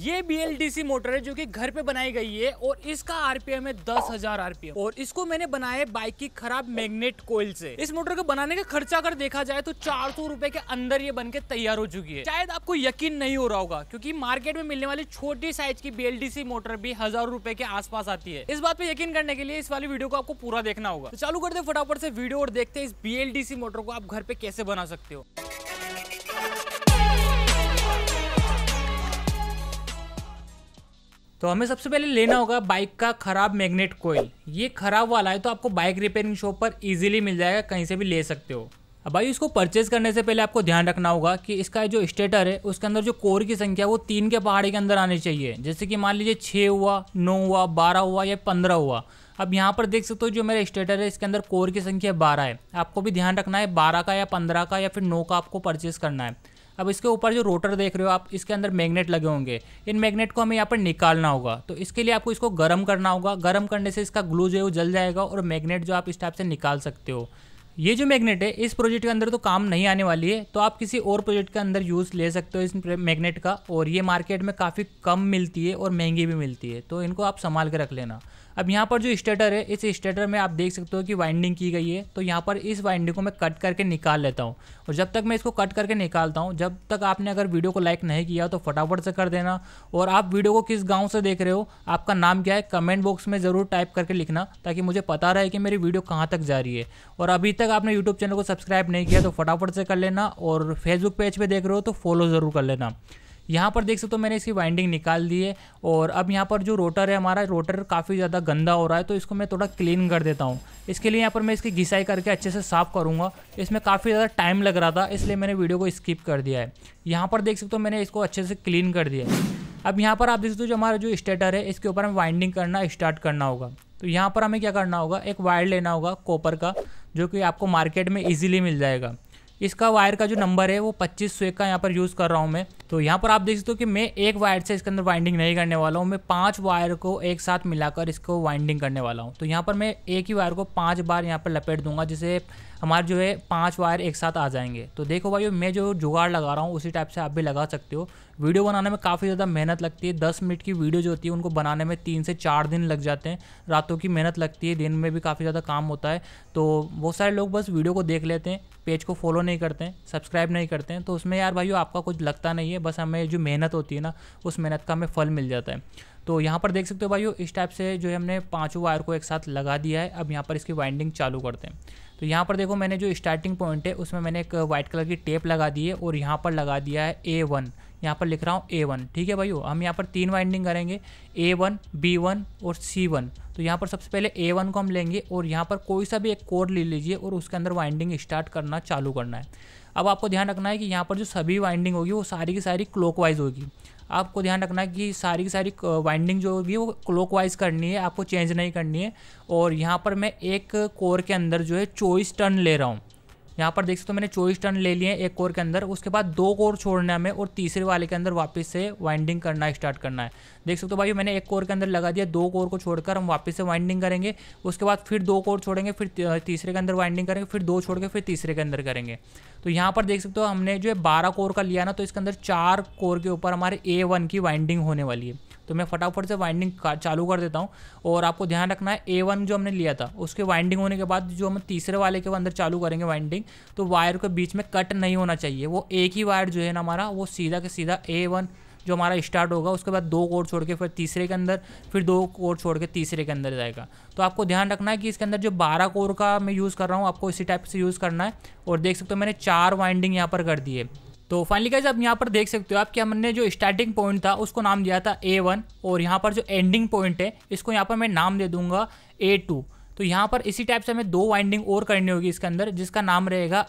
ये BLDC motor है जो कि घर पे बनाई गई है और इसका आरपीएम है दस हजार आरपीएम और इसको मैंने बनाया बाइक की खराब मैग्नेट कोयल से इस मोटर को बनाने का खर्चा अगर देखा जाए तो चार सौ रूपए के अंदर ये बनके तैयार हो चुकी है शायद आपको यकीन नहीं हो रहा होगा क्योंकि मार्केट में मिलने वाली छोटी साइज की बी मोटर भी हजार रूपए के आसपास आती है इस बात पे यकीन करने के लिए इस वाली वीडियो को आपको पूरा देखना होगा तो चालू करते फटाफट से वीडियो और देखते इस बी मोटर को आप घर पे कैसे बना सकते हो तो हमें सबसे पहले लेना होगा बाइक का ख़राब मैग्नेट कोयल ये ख़राब वाला है तो आपको बाइक रिपेयरिंग शॉप पर इजीली मिल जाएगा कहीं से भी ले सकते हो अब भाई इसको परचेज करने से पहले आपको ध्यान रखना होगा कि इसका जो स्टेटर है उसके अंदर जो कोर की संख्या है वो तीन के पहाड़ी के अंदर आनी चाहिए जैसे कि मान लीजिए छः हुआ नौ हुआ बारह हुआ या पंद्रह हुआ अब यहाँ पर देख सकते हो जो मेरा स्टेटर है इसके अंदर कोर की संख्या बारह है आपको भी ध्यान रखना है बारह का या पंद्रह का या फिर नौ का आपको परचेज करना है अब इसके ऊपर जो रोटर देख रहे हो आप इसके अंदर मैग्नेट लगे होंगे इन मैग्नेट को हमें यहाँ पर निकालना होगा तो इसके लिए आपको इसको गर्म करना होगा गर्म करने से इसका ग्लू जो है वो जल जाएगा और मैग्नेट जो आप इस टाइप से निकाल सकते हो ये जो मैग्नेट है इस प्रोजेक्ट के अंदर तो काम नहीं आने वाली है तो आप किसी और प्रोजेक्ट के अंदर यूज़ ले सकते हो इस मैग्नेट का और ये मार्केट में काफ़ी कम मिलती है और महंगी भी मिलती है तो इनको आप संभाल के रख लेना अब यहाँ पर जो स्टेटर है इस स्टेटर में आप देख सकते हो कि वाइंडिंग की गई है तो यहाँ पर इस वाइंडिंग को मैं कट करके निकाल लेता हूँ और जब तक मैं इसको कट करके निकालता हूँ जब तक आपने अगर वीडियो को लाइक नहीं किया तो फटाफट से कर देना और आप वीडियो को किस गाँव से देख रहे हो आपका नाम क्या है कमेंट बॉक्स में ज़रूर टाइप करके लिखना ताकि मुझे पता रहे कि मेरी वीडियो कहाँ तक जा रही है और अभी तक आपने यूट्यूब चैनल को सब्सक्राइब नहीं किया तो फटाफट से कर लेना और फेसबुक पेज पर देख रहे हो तो फॉलो ज़रूर कर लेना यहाँ पर देख सकते हो मैंने इसकी वाइंडिंग निकाल दी है और अब यहाँ पर जो रोटर है हमारा रोटर काफ़ी ज़्यादा गंदा हो रहा है तो इसको मैं थोड़ा क्लीन कर देता हूँ इसके लिए यहाँ पर मैं इसकी घिसाई करके अच्छे से साफ़ करूँगा इसमें काफ़ी ज़्यादा टाइम लग रहा था इसलिए मैंने वीडियो को स्किप कर दिया है यहाँ पर देख सकते हो मैंने इसको अच्छे से क्लीन कर दिया है अब यहाँ पर आप देख सकते हो जो हमारा जो स्टेटर है इसके ऊपर हमें वाइंडिंग करना स्टार्ट करना होगा तो यहाँ पर हमें क्या करना होगा एक वायर लेना होगा कॉपर का जो कि आपको मार्केट में ईजिली मिल जाएगा इसका वायर का जो नंबर है वो पच्चीस सौ का यहाँ पर यूज़ कर रहा हूँ मैं तो यहाँ पर आप देख सकते हो कि मैं एक वायर से इसके अंदर वाइंडिंग नहीं करने वाला हूँ मैं पाँच वायर को एक साथ मिलाकर इसको वाइंडिंग करने वाला हूँ तो यहाँ पर मैं एक ही वायर को पाँच बार यहाँ पर लपेट दूंगा जिससे हमारे जो है पाँच वायर एक साथ आ जाएंगे तो देखो भाई मैं जो जुगाड़ लगा रहा हूँ उसी टाइप से आप भी लगा सकते हो वीडियो बनाने में काफ़ी ज़्यादा मेहनत लगती है दस मिनट की वीडियो जो होती है उनको बनाने में तीन से चार दिन लग जाते हैं रातों की मेहनत लगती है दिन में भी काफ़ी ज़्यादा काम होता है तो बहुत सारे लोग बस वीडियो को देख लेते हैं पेज को फॉलो नहीं करते हैं सब्सक्राइब नहीं करते हैं तो उसमें यार भाई आपका कुछ लगता नहीं है है बस हमें जो मेहनत होती है ना उस मेहनत का हमें फल मिल जाता है तो यहाँ पर देख सकते हो भाई इस टाइप से जो हमने पाँचों वायर को एक साथ लगा दिया है अब यहाँ पर इसकी वाइंडिंग चालू करते हैं तो यहाँ पर देखो मैंने जो स्टार्टिंग पॉइंट है उसमें मैंने एक वाइट कलर की टेप लगा दी है और यहाँ पर लगा दिया है ए वन यहाँ पर लिख रहा हूँ ए वन ठीक है भाइयों हम यहाँ पर तीन वाइंडिंग करेंगे ए वन बी वन और सी वन तो यहाँ पर सबसे पहले ए वन को हम लेंगे और यहाँ पर कोई सा भी एक कोड ले लीजिए और उसके अंदर वाइंडिंग स्टार्ट करना चालू करना है अब आपको ध्यान रखना है कि यहाँ पर जो सभी वाइंडिंग होगी वो सारी की सारी क्लॉकवाइज होगी आपको ध्यान रखना है कि सारी की सारी वाइंडिंग जो होगी वो क्लॉकवाइज करनी है आपको चेंज नहीं करनी है और यहाँ पर मैं एक कोर के अंदर जो है चौबीस टर्न ले रहा हूँ यहाँ पर देख सकते हो मैंने चौबीस टर्न ले लिए एक कोर के अंदर उसके बाद दो कोर छोड़ने हमें और तीसरे वाले के अंदर वापस से वाइंडिंग करना स्टार्ट करना है देख सकते हो भाई मैंने एक कोर के अंदर लगा दिया दो कोर को छोड़कर हम वापस से वाइंडिंग करेंगे उसके बाद फिर दो कोर छोड़ेंगे फिर तीसरे के अंदर वाइंडिंग करेंगे फिर दो छोड़ के फिर तीसरे के अंदर करेंगे तो यहाँ पर देख सकते हो हमने जो है बारह कोर का लिया ना तो इसके अंदर चार कोर के ऊपर हमारे ए वन की वाइंडिंग होने वाली है तो मैं फटाफट से वाइंडिंग चालू कर देता हूँ और आपको ध्यान रखना है ए वन जो हमने लिया था उसके वाइंडिंग होने के बाद जो हम तीसरे वाले के अंदर चालू करेंगे वाइंडिंग तो वायर के बीच में कट नहीं होना चाहिए वो एक ही वायर जो है ना हमारा वो सीधा के सीधा ए वन जो हमारा स्टार्ट होगा उसके बाद दो कोड छोड़ के फिर तीसरे के अंदर फिर दो कोड छोड़ के तीसरे के अंदर जाएगा तो आपको ध्यान रखना है कि इसके अंदर जो बारह कोर का मैं यूज़ कर रहा हूँ आपको इसी टाइप से यूज़ करना है और देख सकते हो मैंने चार वाइंडिंग यहाँ पर कर दी है तो फाइनली गाइज आप यहाँ पर देख सकते हो आप कि हमने जो स्टार्टिंग पॉइंट था उसको नाम दिया था ए वन और यहाँ पर जो एंडिंग पॉइंट है इसको यहाँ पर मैं नाम दे दूंगा ए टू तो यहाँ पर इसी टाइप से हमें दो वाइंडिंग और करनी होगी इसके अंदर जिसका नाम रहेगा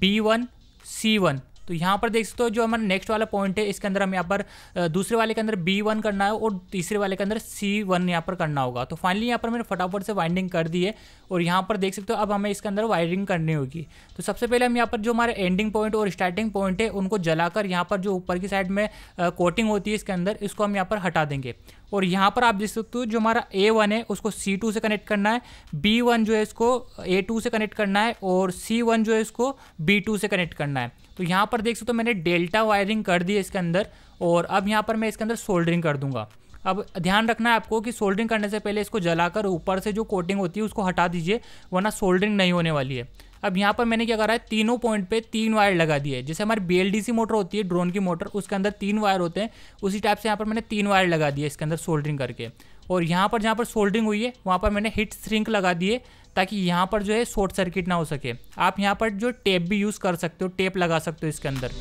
बी वन सी वन तो यहाँ पर देख सकते हो जो हमारा नेक्स्ट वाला पॉइंट है इसके अंदर हम यहाँ पर दूसरे वाले के अंदर बी वन करना है और तीसरे वाले के अंदर सी वन यहाँ पर करना होगा तो फाइनली यहाँ पर मैंने फटाफट से वाइंडिंग कर दी है और यहाँ पर देख सकते हो अब हमें इसके अंदर वायरिंग करनी होगी तो सबसे पहले हम यहाँ पर जो हमारे एंडिंग पॉइंट और स्टार्टिंग पॉइंट है उनको जलाकर यहाँ पर जो ऊपर की साइड में कोटिंग होती है इसके अंदर इसको हम यहाँ पर हटा देंगे और यहाँ पर आप देख सकते हो जो हमारा ए वन है उसको सी टू से कनेक्ट करना है बी वन जो है इसको ए टू से कनेक्ट करना है और सी वन जो है इसको बी टू से कनेक्ट करना है तो यहाँ पर देख सकते हो तो मैंने डेल्टा वायरिंग कर दी है इसके अंदर और अब यहाँ पर मैं इसके अंदर सोल्डरिंग कर दूंगा अब ध्यान रखना है आपको कि सोल्डरिंग करने से पहले इसको जलाकर ऊपर से जो कोटिंग होती है उसको हटा दीजिए वरना सोल्डरिंग नहीं होने वाली है अब यहाँ पर मैंने क्या करा है तीनों पॉइंट पे तीन वायर लगा दिए जैसे हमारी बी मोटर होती है ड्रोन की मोटर उसके अंदर तीन वायर होते हैं उसी टाइप से यहाँ पर मैंने तीन वायर लगा दिए इसके अंदर सोल्डरिंग करके और यहाँ पर जहाँ पर सोल्डिंग हुई है वहाँ पर मैंने हिट श्रिंक लगा दिए ताकि यहाँ पर जो है शॉर्ट सर्किट ना हो सके आप यहाँ पर जो टेप भी यूज़ कर सकते हो टेप लगा सकते हो इसके अंदर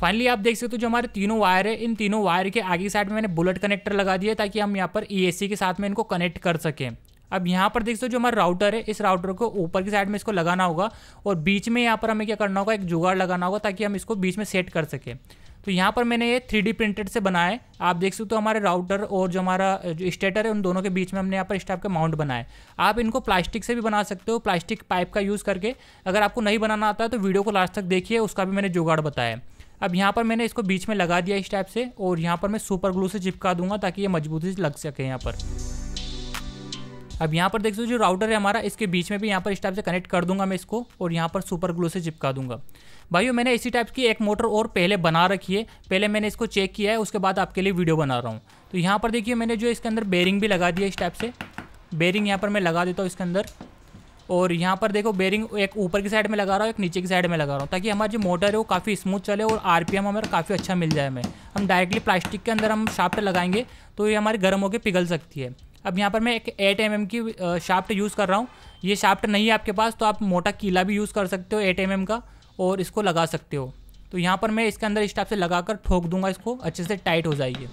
फाइनली आप देख सकते हो जो हमारे तीनों वायर है इन तीनों वायर के आगे साइड में मैंने बुलेट कनेक्टर लगा दिया ताकि हम यहाँ पर ई के साथ में इनको कनेक्ट कर सकें अब यहाँ पर देख सकते हो जो हमारा राउटर है इस राउटर को ऊपर की साइड में इसको लगाना होगा और बीच में यहाँ पर हमें क्या करना होगा एक जुगाड़ लगाना होगा ताकि हम इसको बीच में सेट कर सकें तो यहाँ पर मैंने ये थ्री प्रिंटेड से बनाए आप देख सकते हो हमारे राउटर और जो हमारा जो स्टेटर है उन दोनों के बीच में हमने यहाँ पर इस टाइप के माउंट बनाए आप इनको प्लास्टिक से भी बना सकते हो प्लास्टिक पाइप का यूज़ करके अगर आपको नहीं बनाना आता है तो वीडियो को लास्ट तक देखिए उसका भी मैंने जुगाड़ बताया अब यहाँ पर मैंने इसको बीच में लगा दिया इस टाइप से और यहाँ पर मैं सुपर ग्लू से चिपका दूंगा ताकि ये मजबूती से लग सके यहाँ पर अब यहाँ पर देख सकते जो राउटर है हमारा इसके बीच में भी यहाँ पर इस टाइप से कनेक्ट कर दूंगा मैं इसको और यहाँ पर सुपर ग्लू से चिपका दूंगा भाइयों मैंने इसी टाइप की एक मोटर और पहले बना रखी है पहले मैंने इसको चेक किया है उसके बाद आपके लिए वीडियो बना रहा हूँ तो यहाँ पर देखिए मैंने जो इसके अंदर बेरिंग भी लगा दिया इस टाइप से बेरिंग यहाँ पर मैं लगा देता हूँ इसके अंदर और यहाँ पर देखो बेरिंग एक ऊपर की साइड में लगा रहा हूँ एक नीचे की साइड में लगा रहा हूँ ताकि हमारा जो मोटर है वो काफ़ी स्मूथ चले और आर पी एम हमारा काफ़ी अच्छा मिल जाए हमें हम डायरेक्टली प्लास्टिक के अंदर हम शाफ्ट लगाएंगे तो ये हमारी गर्म होकर पिघल सकती है अब यहाँ पर मैं एक एट एम की शाफ्ट यूज़ कर रहा हूँ ये शाफ्ट नहीं है आपके पास तो आप मोटा कीला भी यूज़ कर सकते हो एट एम का और इसको लगा सकते हो तो यहाँ पर मैं इसके अंदर इस टाइप से लगा कर ठोक दूंगा इसको अच्छे से टाइट हो जाएगी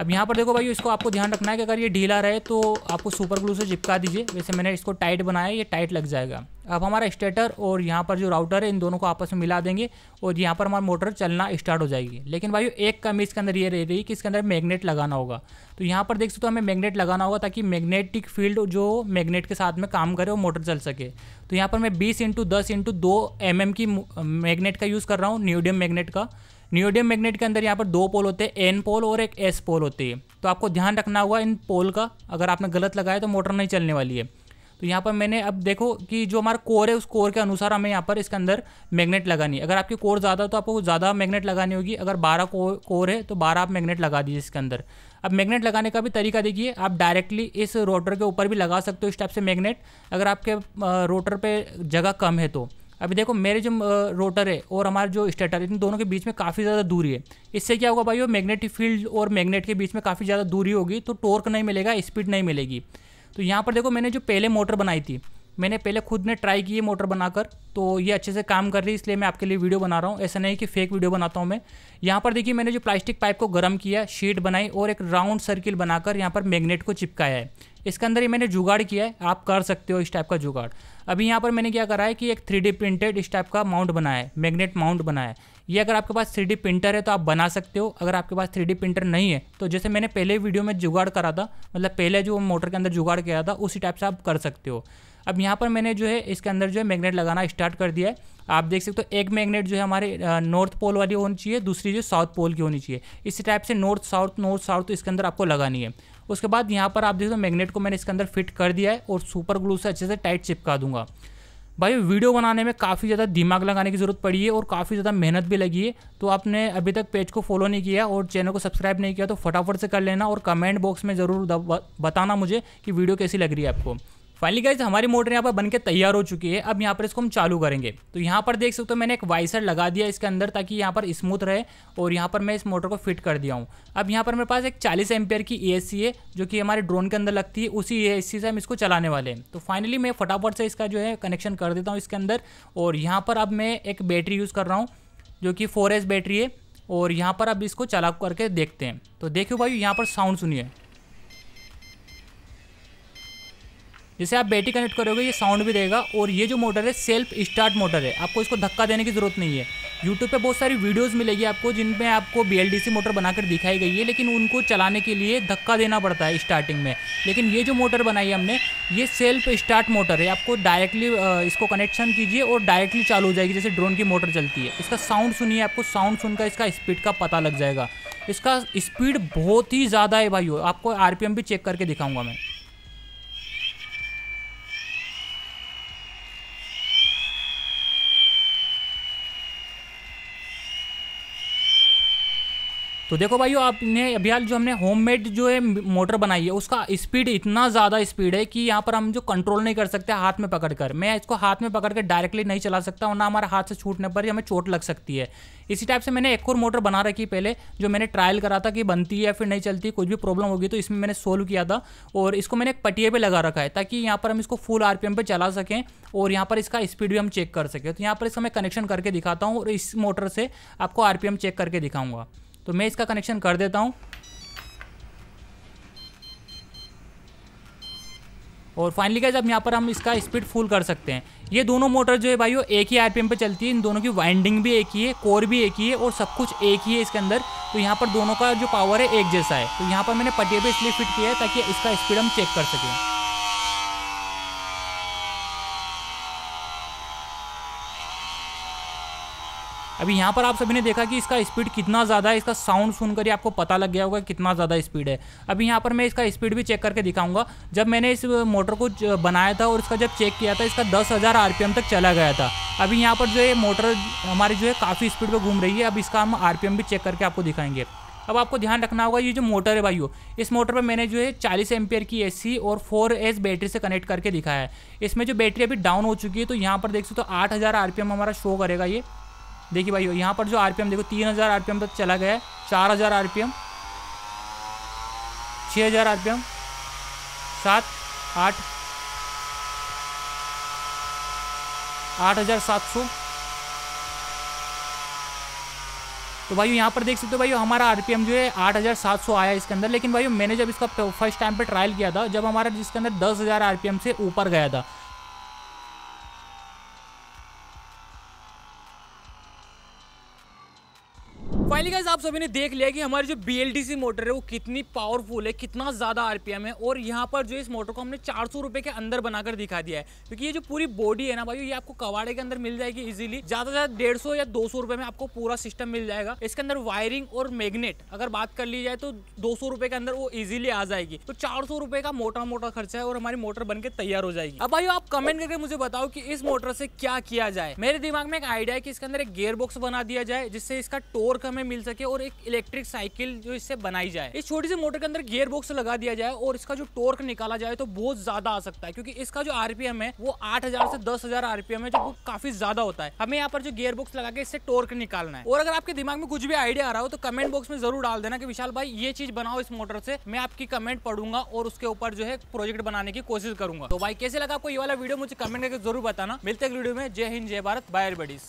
अब यहाँ पर देखो भाई इसको आपको ध्यान रखना है कि अगर ये ढीला रहे तो आपको सुपर ग्लू से चिपका दीजिए वैसे मैंने इसको टाइट बनाया ये टाइट लग जाएगा अब हमारा स्टेटर और यहाँ पर जो राउटर है इन दोनों को आपस में मिला देंगे और यहाँ पर हमारा मोटर चलना स्टार्ट हो जाएगी लेकिन भाई एक कमी इसके अंदर ये रह रही कि इसके अंदर मैग्नेट लगाना होगा तो यहाँ पर देख सकते हो तो हमें मैग्नेट लगाना होगा ताकि मैग्नेटिक फील्ड जो मैग्नेट के साथ में काम करे और मोटर चल सके तो यहाँ पर मैं बीस इंटू दस इंटू दो एम mm की मैगनेट का यूज़ कर रहा हूँ न्यूडियम मैगनेट का न्यूडियम मैग्नेट के अंदर यहाँ पर दो पोल होते हैं एन पोल और एक एस पोल होती है तो आपको ध्यान रखना होगा इन पोल का अगर आपने गलत लगाया तो मोटर नहीं चलने वाली है तो यहाँ पर मैंने अब देखो कि जो हमारा कोर है उस कोर के अनुसार हमें यहाँ पर इसके अंदर मैग्नेट लगानी है अगर आपकी कोर ज़्यादा हो तो आपको ज़्यादा मैग्नेट लगानी होगी अगर बारह कोर कोर है तो बारह आप मैग्नेट लगा दीजिए इसके अंदर अब मैग्नेट लगाने का भी तरीका देखिए आप डायरेक्टली इस रोटर के ऊपर भी लगा सकते हो इस टाइप से मैग्नेट अगर आपके रोटर पर जगह कम है तो अभी देखो मेरे जो रोटर है और हमारे जो स्टेटर है इन दोनों के बीच में काफ़ी ज़्यादा दूरी है इससे क्या होगा भाई वो मैग्नेटिक फील्ड और मैग्नेट के बीच में काफ़ी ज़्यादा दूरी होगी तो टोर्क नहीं मिलेगा स्पीड नहीं मिलेगी तो यहाँ पर देखो मैंने जो पहले मोटर बनाई थी मैंने पहले खुद ने ट्राई की है मोटर बनाकर तो ये अच्छे से काम कर रही है इसलिए मैं आपके लिए वीडियो बना रहा हूँ ऐसा नहीं कि फेक वीडियो बनाता हूँ मैं यहाँ पर देखिए मैंने जो प्लास्टिक पाइप को गर्म किया शीट बनाई और एक राउंड सर्किल बनाकर यहाँ पर मैग्नेट को चिपकाया है इसके अंदर ही मैंने जुगाड़ किया है आप कर सकते हो इस टाइप का जुगाड़ अभी यहाँ पर मैंने क्या करा है कि एक थ्री प्रिंटेड इस टाइप का माउंट बनाया है मैग्नेट माउंट बनाया है ये अगर आपके पास थ्री प्रिंटर है तो आप बना सकते हो अगर आपके पास थ्री प्रिंटर नहीं है तो जैसे मैंने पहले वीडियो में जुगाड़ करा था मतलब पहले जो मोटर के अंदर जुगाड़ किया था उसी टाइप से आप कर सकते हो अब यहाँ पर मैंने जो है इसके अंदर जो है मैग्नेट लगाना स्टार्ट कर दिया है आप देख सकते हो एक मैग्नेट जो है हमारे नॉर्थ पोल वाली होनी चाहिए दूसरी जो साउथ पोल की होनी चाहिए इसी टाइप से नॉर्थ साउथ नॉर्थ साउथ इसके अंदर आपको लगानी है उसके बाद यहाँ पर आप देख सकते हो मैग्नेट को मैंने इसके अंदर फिट कर दिया है और सुपर ग्लू से अच्छे से टाइट चिपका दूंगा भाई वीडियो बनाने में काफ़ी ज़्यादा दिमाग लगाने की ज़रूरत पड़ी है और काफ़ी ज़्यादा मेहनत भी लगी है तो आपने अभी तक पेज को फॉलो नहीं किया और चैनल को सब्सक्राइब नहीं किया तो फटाफट से कर लेना और कमेंट बॉक्स में ज़रूर बताना मुझे कि वीडियो कैसी लग रही है आपको फाइनली गाइज हमारी मोटर यहाँ पर बनके तैयार हो चुकी है अब यहाँ पर इसको हम चालू करेंगे तो यहाँ पर देख सकते हो मैंने एक वाइसर लगा दिया इसके अंदर ताकि यहाँ पर स्मूथ रहे और यहाँ पर मैं इस मोटर को फिट कर दिया हूँ अब यहाँ पर मेरे पास एक चालीस एम्पेयर की ए है जो कि हमारे ड्रोन के अंदर लगती है उसी ए से हम इसको चलाने वाले हैं तो फाइनली मैं फटाफट से इसका जो है कनेक्शन कर देता हूँ इसके अंदर और यहाँ पर अब मैं एक बैटरी यूज़ कर रहा हूँ जो कि फोर बैटरी है और यहाँ पर अब इसको चला करके देखते हैं तो देखियो भाई यहाँ पर साउंड सुनिए जैसे आप बैटरी कनेक्ट करोगे ये साउंड भी देगा और ये जो मोटर है सेल्फ स्टार्ट मोटर है आपको इसको धक्का देने की ज़रूरत नहीं है यूट्यूब पे बहुत सारी वीडियोस मिलेगी आपको जिनमें आपको बी मोटर बनाकर दिखाई गई है लेकिन उनको चलाने के लिए धक्का देना पड़ता है स्टार्टिंग में लेकिन ये जो मोटर बनाई है हमने ये सेल्फ स्टार्ट मोटर है आपको डायरेक्टली इसको कनेक्शन कीजिए और डायरेक्टली चालू हो जाएगी जैसे ड्रोन की मोटर चलती है इसका साउंड सुनिए आपको साउंड सुनकर इसका स्पीड का पता लग जाएगा इसका स्पीड बहुत ही ज़्यादा है भाई आपको आर भी चेक करके दिखाऊँगा मैं तो देखो भाई आपने अभी हाल जो हमने होममेड जो है मोटर बनाई है उसका स्पीड इतना ज़्यादा स्पीड है कि यहाँ पर हम जो कंट्रोल नहीं कर सकते हाथ में पकड़ कर मैं इसको हाथ में पकड़ कर डायरेक्टली नहीं चला सकता वरना हमारे हाथ से छूटने पर ही हमें चोट लग सकती है इसी टाइप से मैंने एक और मोटर बना रखी पहले जो मैंने ट्रायल करा था कि बनती है फिर नहीं चलती कुछ भी प्रॉब्लम होगी तो इसमें मैंने सोल्व किया था और इसको मैंने एक पटिए पर लगा रखा है ताकि यहाँ पर हम इसको फुल आर पी चला सकें और यहाँ पर इसका स्पीड भी हम चेक कर सकें तो यहाँ पर इसका मैं कनेक्शन करके दिखाता हूँ और इस मोटर से आपको आर चेक करके दिखाऊँगा तो मैं इसका कनेक्शन कर देता हूँ और फाइनली गाइज अब यहाँ पर हम इसका स्पीड फुल कर सकते हैं ये दोनों मोटर जो है भाई वो एक ही आरपीएम पे चलती है इन दोनों की वाइंडिंग भी एक ही है कोर भी एक ही है और सब कुछ एक ही है इसके अंदर तो यहाँ पर दोनों का जो पावर है एक जैसा है तो यहाँ पर मैंने पटिया पे इसलिए फिट किया है ताकि इसका स्पीड हम चेक कर सकें अभी यहाँ पर आप सभी ने देखा कि इसका स्पीड कितना ज़्यादा है इसका साउंड सुनकर ही आपको पता लग गया होगा कितना ज़्यादा स्पीड है अभी यहाँ पर मैं इसका स्पीड भी चेक करके दिखाऊंगा जब मैंने इस मोटर को बनाया था और इसका जब चेक किया था इसका दस हज़ार आर तक चला गया था अभी यहाँ पर जो है मोटर हमारी जो है काफ़ी स्पीड पर घूम रही है अब इसका हम आर भी चेक करके आपको दिखाएंगे अब आपको ध्यान रखना होगा ये जो मोटर है भाइयों इस मोटर पर मैंने जो है चालीस एम्पियर की ए और फोर बैटरी से कनेक्ट करके दिखाया है इसमें जो बैटरी अभी डाउन हो चुकी है तो यहाँ पर देख सकते हो तो आठ हज़ार आर हमारा शो करेगा ये देखिए भाई यहाँ पर जो आरपीएम देखो तीन हज़ार आर तक चला गया है चार हज़ार आर पी एम छः हज़ार आर पी एम सात आठ आठ हज़ार सात सौ तो भाई यहाँ पर देख सकते हो भाई हमारा आरपीएम जो है आठ हज़ार सात सौ आया इसके अंदर लेकिन भाई मैंने जब इसका फर्स्ट टाइम पे ट्रायल किया था जब हमारा जिसके अंदर दस हज़ार आरपीएम से ऊपर गया था फाइनली गाइस आप सभी ने देख लिया कि हमारी जो बी मोटर है वो कितनी पावरफुल है कितना ज़्यादा आरपीएम है और यहाँ पर जो इस मोटर को हमने चार सौ के अंदर बनाकर दिखा दिया है क्योंकि ये जो पूरी बॉडी है ना भाई ये आपको कवाड़े के अंदर मिल जाएगी इजीली ज़्यादा से ज़्यादा डेढ़ सौ या दो सौ में आपको पूरा सिस्टम मिल जाएगा इसके अंदर वायरिंग और मैग्नेट अगर बात कर ली जाए तो दो सौ के अंदर वो इजिली आ जाएगी तो चार सौ का मोटा मोटा खर्चा है और हमारी मोटर बन के तैयार हो जाएगी अब भाई आप कमेंट करके मुझे बताओ कि इस मोटर से क्या किया जाए मेरे दिमाग में एक आइडिया है कि इसके अंदर एक गेयर बॉक्स बना दिया जाए जिससे इसका टोर्क हमें मिल सके और एक इलेक्ट्रिक साइकिल जो इससे बनाई जाए इस छोटी सी मोटर के अंदर गियर बॉक्स लगा दिया जाए और इसका जो टोर्क निकाला जाए तो बहुत ज्यादा आ सकता है क्योंकि इसका जो आरपीएम है वो आठ से दस आरपीएम है जो काफी ज्यादा होता है हमें यहाँ पर जो गियर बॉक्स लगा के इससे टोर्क निकालना है और अगर आपके दिमाग में कुछ भी आइडिया आ रहा हो तो कमेंट बॉक्स में जरूर डाल देना की विशाल भाई ये चीज बनाओ इस मोटर से मैं आपकी कमेंट पढ़ूंगा और उसके ऊपर जो है प्रोजेक्ट बनाने की कोशिश करूंगा तो भाई कैसे लगा आपको ये वाला वीडियो मुझे कमेंट करके जरूर बताना मिलते वीडियो में जय हिंद जय भारत बायर बडीज